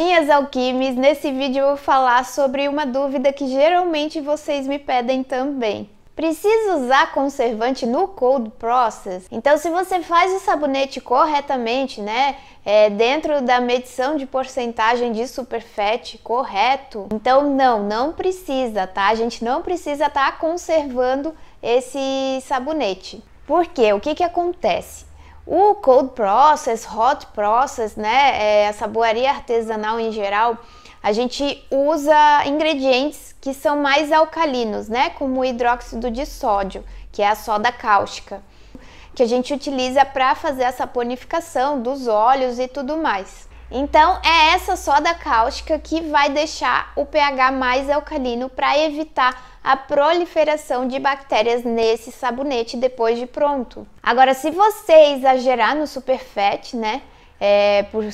Minhas alquimes, nesse vídeo eu vou falar sobre uma dúvida que geralmente vocês me pedem também. Precisa usar conservante no cold process? Então, se você faz o sabonete corretamente, né, é, dentro da medição de porcentagem de superfet, correto, então não, não precisa, tá? A gente não precisa estar tá conservando esse sabonete. Por quê? O que, que acontece? O cold process, hot process, né, é, a saboaria artesanal em geral, a gente usa ingredientes que são mais alcalinos, né, como o hidróxido de sódio, que é a soda cáustica, que a gente utiliza para fazer a saponificação dos óleos e tudo mais. Então é essa soda cáustica que vai deixar o pH mais alcalino para evitar a proliferação de bactérias nesse sabonete depois de pronto. Agora, se você exagerar no superfet, né, é, por,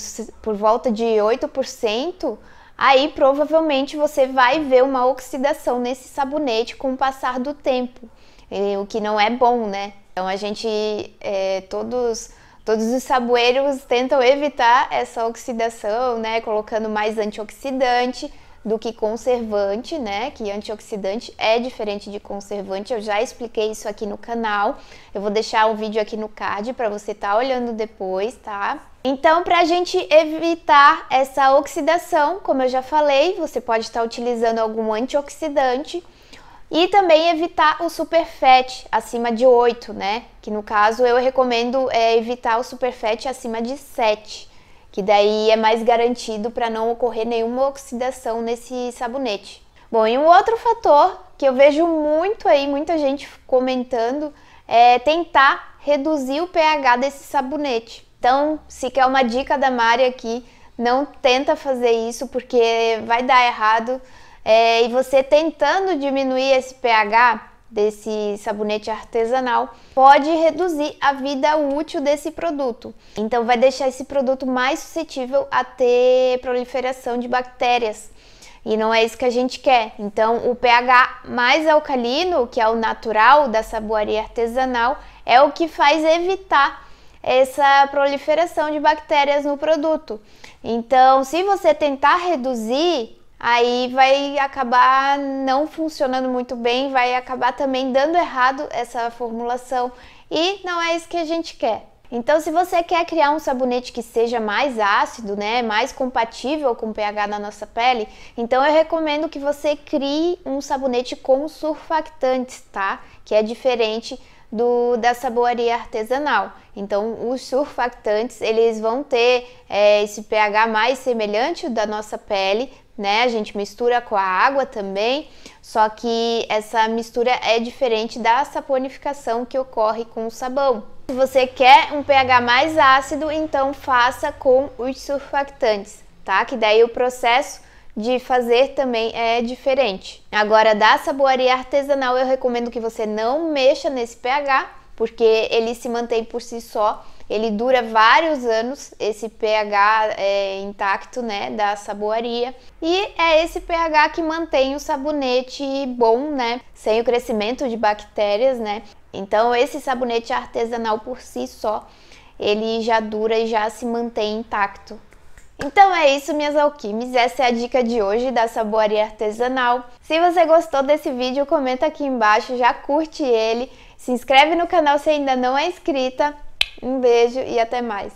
por volta de 8%, aí provavelmente você vai ver uma oxidação nesse sabonete com o passar do tempo, o que não é bom, né? Então a gente, é, todos Todos os saboeiros tentam evitar essa oxidação, né, colocando mais antioxidante do que conservante, né? Que antioxidante é diferente de conservante. Eu já expliquei isso aqui no canal. Eu vou deixar um vídeo aqui no card para você estar tá olhando depois, tá? Então, para a gente evitar essa oxidação, como eu já falei, você pode estar tá utilizando algum antioxidante e também evitar o superfat acima de 8, né? Que no caso eu recomendo é, evitar o superfat acima de 7, que daí é mais garantido para não ocorrer nenhuma oxidação nesse sabonete. Bom, e um outro fator que eu vejo muito aí, muita gente comentando, é tentar reduzir o pH desse sabonete. Então, se quer uma dica da Mari aqui, não tenta fazer isso porque vai dar errado. É, e você tentando diminuir esse pH desse sabonete artesanal pode reduzir a vida útil desse produto. Então vai deixar esse produto mais suscetível a ter proliferação de bactérias. E não é isso que a gente quer. Então, o pH mais alcalino, que é o natural da saboaria artesanal, é o que faz evitar essa proliferação de bactérias no produto. Então, se você tentar reduzir aí vai acabar não funcionando muito bem, vai acabar também dando errado essa formulação e não é isso que a gente quer. Então, se você quer criar um sabonete que seja mais ácido, né, mais compatível com o pH da nossa pele, então eu recomendo que você crie um sabonete com surfactantes, tá? Que é diferente do, da saboaria artesanal. Então, os surfactantes eles vão ter é, esse pH mais semelhante da nossa pele, né? A gente mistura com a água também, só que essa mistura é diferente da saponificação que ocorre com o sabão. Se você quer um pH mais ácido, então faça com os surfactantes, tá? Que daí o processo de fazer também é diferente. Agora, da saboaria artesanal, eu recomendo que você não mexa nesse pH, porque ele se mantém por si só ele dura vários anos, esse pH é intacto, né, da saboaria. E é esse pH que mantém o sabonete bom, né, sem o crescimento de bactérias, né. Então, esse sabonete artesanal por si só, ele já dura e já se mantém intacto. Então é isso, minhas alquimes. Essa é a dica de hoje da saboaria artesanal. Se você gostou desse vídeo, comenta aqui embaixo, já curte ele, se inscreve no canal se ainda não é inscrita um beijo e até mais!